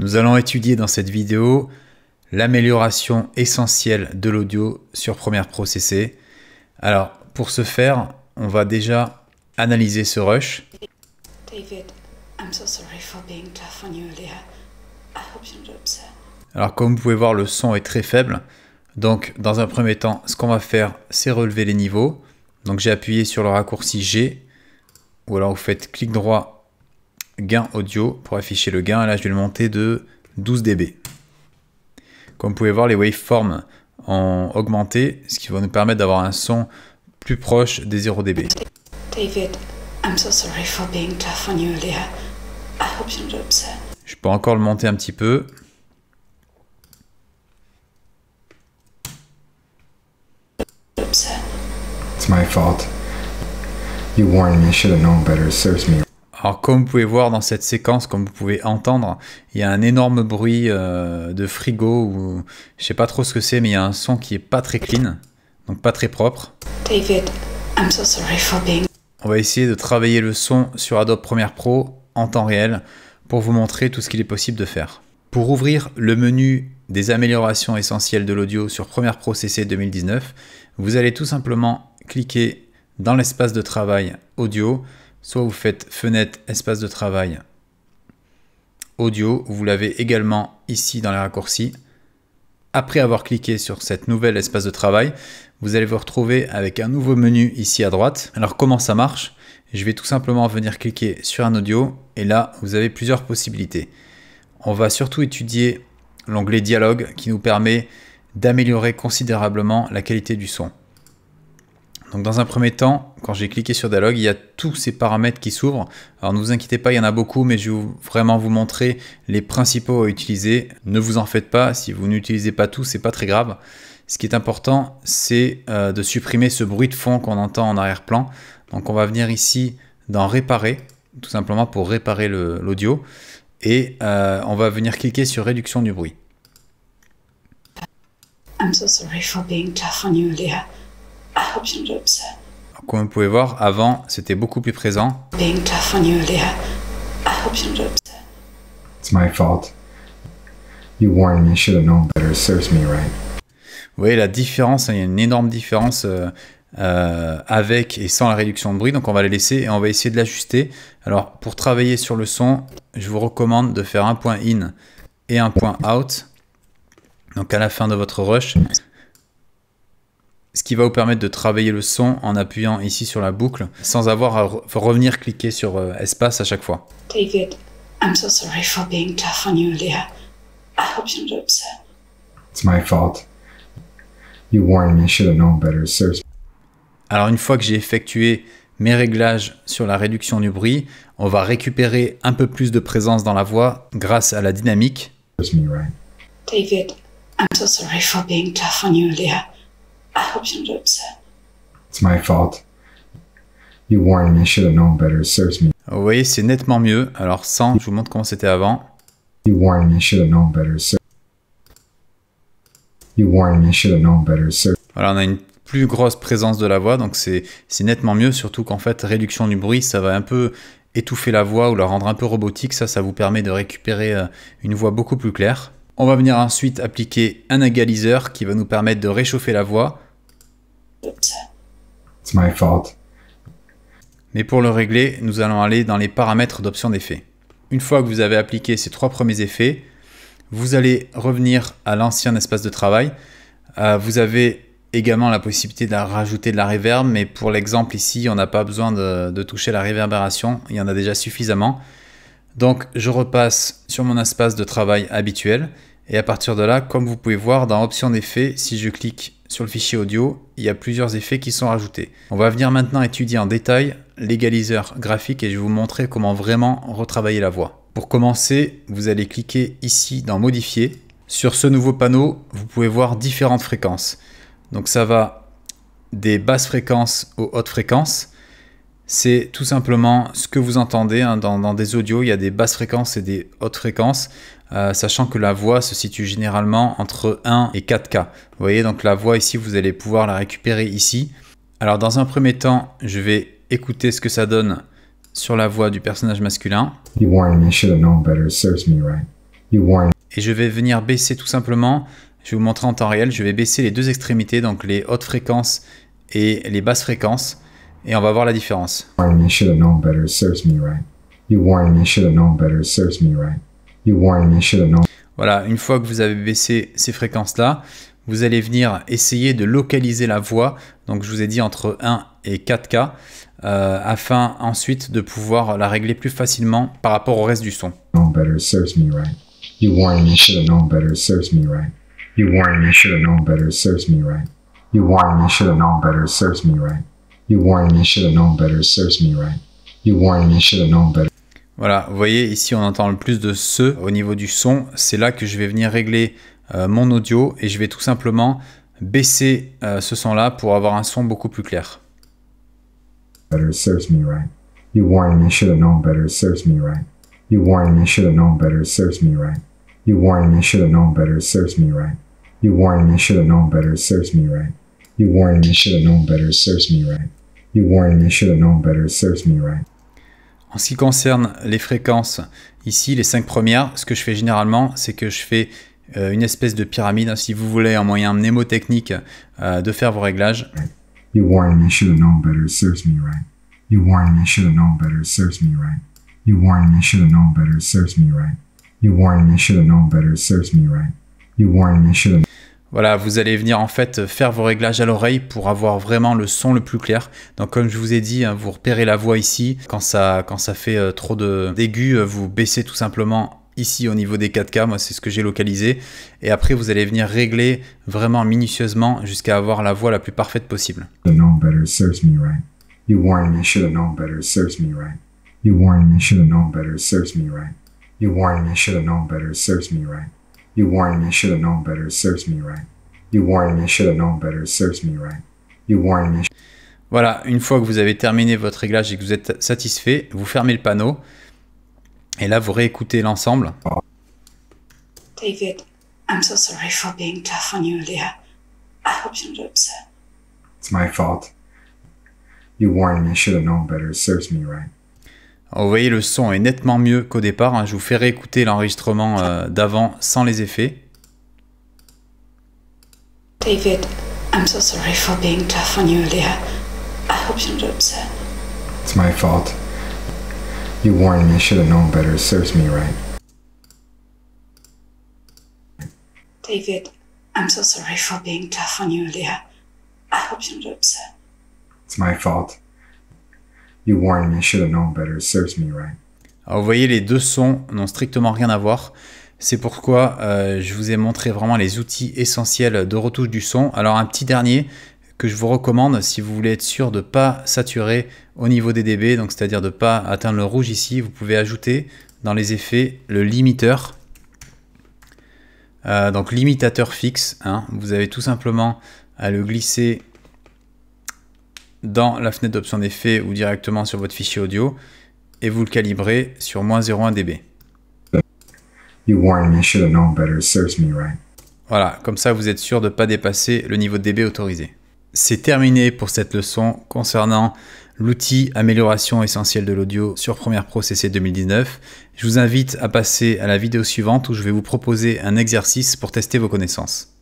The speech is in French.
Nous allons étudier dans cette vidéo l'amélioration essentielle de l'audio sur Première Pro Alors, pour ce faire, on va déjà analyser ce rush. Alors, comme vous pouvez voir, le son est très faible. Donc, dans un premier temps, ce qu'on va faire, c'est relever les niveaux. Donc, j'ai appuyé sur le raccourci G, ou alors vous faites clic droit gain audio pour afficher le gain. Là, je vais le monter de 12 dB. Comme vous pouvez voir, les waveforms ont augmenté, ce qui va nous permettre d'avoir un son plus proche des 0 dB. Je peux encore le monter un petit peu. It's my fault. You warned me, you should have known better. It serves me alors comme vous pouvez voir dans cette séquence, comme vous pouvez entendre, il y a un énorme bruit euh, de frigo ou je sais pas trop ce que c'est, mais il y a un son qui est pas très clean, donc pas très propre. David, I'm so sorry for On va essayer de travailler le son sur Adobe Premiere Pro en temps réel pour vous montrer tout ce qu'il est possible de faire. Pour ouvrir le menu des améliorations essentielles de l'audio sur Premiere Pro CC 2019, vous allez tout simplement cliquer dans l'espace de travail audio Soit vous faites fenêtre, espace de travail, audio, vous l'avez également ici dans les raccourcis. Après avoir cliqué sur cette nouvelle espace de travail, vous allez vous retrouver avec un nouveau menu ici à droite. Alors comment ça marche Je vais tout simplement venir cliquer sur un audio et là vous avez plusieurs possibilités. On va surtout étudier l'onglet dialogue qui nous permet d'améliorer considérablement la qualité du son. Donc dans un premier temps, quand j'ai cliqué sur Dialogue, il y a tous ces paramètres qui s'ouvrent. Alors ne vous inquiétez pas, il y en a beaucoup, mais je vais vraiment vous montrer les principaux à utiliser. Ne vous en faites pas, si vous n'utilisez pas tout, c'est pas très grave. Ce qui est important, c'est euh, de supprimer ce bruit de fond qu'on entend en arrière-plan. Donc on va venir ici dans Réparer, tout simplement pour réparer l'audio. Et euh, on va venir cliquer sur Réduction du bruit. Ah, comme vous pouvez voir, avant, c'était beaucoup plus présent. Ah, It's my fault. You warned me. should have known better. serves me right. Vous voyez la différence, hein, il y a une énorme différence euh, euh, avec et sans la réduction de bruit. Donc on va les laisser et on va essayer de l'ajuster. Alors pour travailler sur le son, je vous recommande de faire un point in et un point out. Donc à la fin de votre rush, ce qui va vous permettre de travailler le son en appuyant ici sur la boucle sans avoir à revenir cliquer sur euh, espace à chaque fois. Alors une fois que j'ai effectué mes réglages sur la réduction du bruit, on va récupérer un peu plus de présence dans la voix grâce à la dynamique. David, I'm sorry for being I hope It's my You warned me. should have known better. It serves me. Vous voyez, c'est nettement mieux. Alors sans, je vous montre comment c'était avant. You warned me. should have known better. You me. should have known better. Sir. Voilà, on a une plus grosse présence de la voix, donc c'est nettement mieux, surtout qu'en fait, réduction du bruit, ça va un peu étouffer la voix ou la rendre un peu robotique, ça, ça vous permet de récupérer euh, une voix beaucoup plus claire. On va venir ensuite appliquer un égaliseur qui va nous permettre de réchauffer la voix. Mais pour le régler, nous allons aller dans les paramètres d'option d'effet. Une fois que vous avez appliqué ces trois premiers effets, vous allez revenir à l'ancien espace de travail. Euh, vous avez également la possibilité de rajouter de la reverb, mais pour l'exemple ici, on n'a pas besoin de toucher la réverbération, il y en a déjà suffisamment. Donc je repasse sur mon espace de travail habituel et à partir de là, comme vous pouvez voir, dans option d'effet, si je clique sur le fichier audio, il y a plusieurs effets qui sont rajoutés. On va venir maintenant étudier en détail l'égaliseur graphique et je vais vous montrer comment vraiment retravailler la voix. Pour commencer, vous allez cliquer ici dans modifier. Sur ce nouveau panneau, vous pouvez voir différentes fréquences. Donc ça va des basses fréquences aux hautes fréquences c'est tout simplement ce que vous entendez hein, dans, des audios. Il y a des basses fréquences et des hautes fréquences, euh, sachant que la voix se situe généralement entre 1 et 4K. Vous voyez, donc la voix ici, vous allez pouvoir la récupérer ici. Alors dans un premier temps, je vais écouter ce que ça donne sur la voix du personnage masculin. Et je vais venir baisser tout simplement, je vais vous montrer en temps réel, je vais baisser les deux extrémités, donc les hautes fréquences et les basses fréquences et on va voir la différence. Voilà, une fois que vous avez baissé ces fréquences-là, vous allez venir essayer de localiser la voix, donc je vous ai dit entre 1 et 4K, euh, afin ensuite de pouvoir la régler plus facilement par rapport au reste du son. You warned me, should have known better, serves me right. You warned me, should have known better. Voilà, vous voyez ici on entend le plus de ce au niveau du son. C'est là que je vais venir régler euh, mon audio et je vais tout simplement baisser euh, ce son là pour avoir un son beaucoup plus clair. Better serves me right. You warned me, should have known better, serves me right. You warned me, should have known better, serves me right. You warned me, should have known better, serves me right. You warned me, should have known better, serves me right. You warned me, should have known better, serves me right. You warned me, I should have known better, it serves me right. En ce qui concerne les fréquences, ici, les cinq premières, ce que je fais généralement, c'est que je fais euh, une espèce de pyramide. Si vous voulez un moyen mnémotechnique euh, de faire vos réglages. You warned me, I should have known better, it serves me right. You warned me, I should have known better, it serves me right. You warned me, I should have known better, it serves me right. You warned me, I should have known better, it serves me right. You warned me, I should have. Voilà, vous allez venir en fait faire vos réglages à l'oreille pour avoir vraiment le son le plus clair. Donc comme je vous ai dit, hein, vous repérez la voix ici. Quand ça, quand ça fait euh, trop d'aigus, euh, vous baissez tout simplement ici au niveau des 4K. Moi, c'est ce que j'ai localisé. Et après, vous allez venir régler vraiment minutieusement jusqu'à avoir la voix la plus parfaite possible. You You warned me, I should have known better, it serves me right. You warned me, I should have known better, it serves me right. You warned me. Voilà, une fois que vous avez terminé votre réglage et que vous êtes satisfait, vous fermez le panneau. Et là, vous réécoutez l'ensemble. David, I'm so sorry for being tough on you earlier. I hope you're not upset. It's my fault. You warned me, I should have known better, it serves me right. Alors, vous voyez, le son est nettement mieux qu'au départ. Hein. Je vous fais réécouter l'enregistrement euh, d'avant sans les effets. David, I'm so sorry for being tough on you earlier. I hope you're not upset. It's my fault. You warned me, I should have known better. It serves me right. David, I'm so sorry for being tough on you earlier. I hope you're not upset. It's my fault vous voyez, les deux sons n'ont strictement rien à voir. C'est pourquoi euh, je vous ai montré vraiment les outils essentiels de retouche du son. Alors un petit dernier que je vous recommande si vous voulez être sûr de ne pas saturer au niveau des dB, donc c'est-à-dire de ne pas atteindre le rouge ici, vous pouvez ajouter dans les effets le limiteur. Euh, donc limitateur fixe, hein. vous avez tout simplement à le glisser dans la fenêtre d'options d'effet ou directement sur votre fichier audio et vous le calibrez sur moins 0,1 dB. Voilà, comme ça vous êtes sûr de ne pas dépasser le niveau de dB autorisé. C'est terminé pour cette leçon concernant l'outil amélioration essentielle de l'audio sur Premiere Pro CC 2019. Je vous invite à passer à la vidéo suivante où je vais vous proposer un exercice pour tester vos connaissances.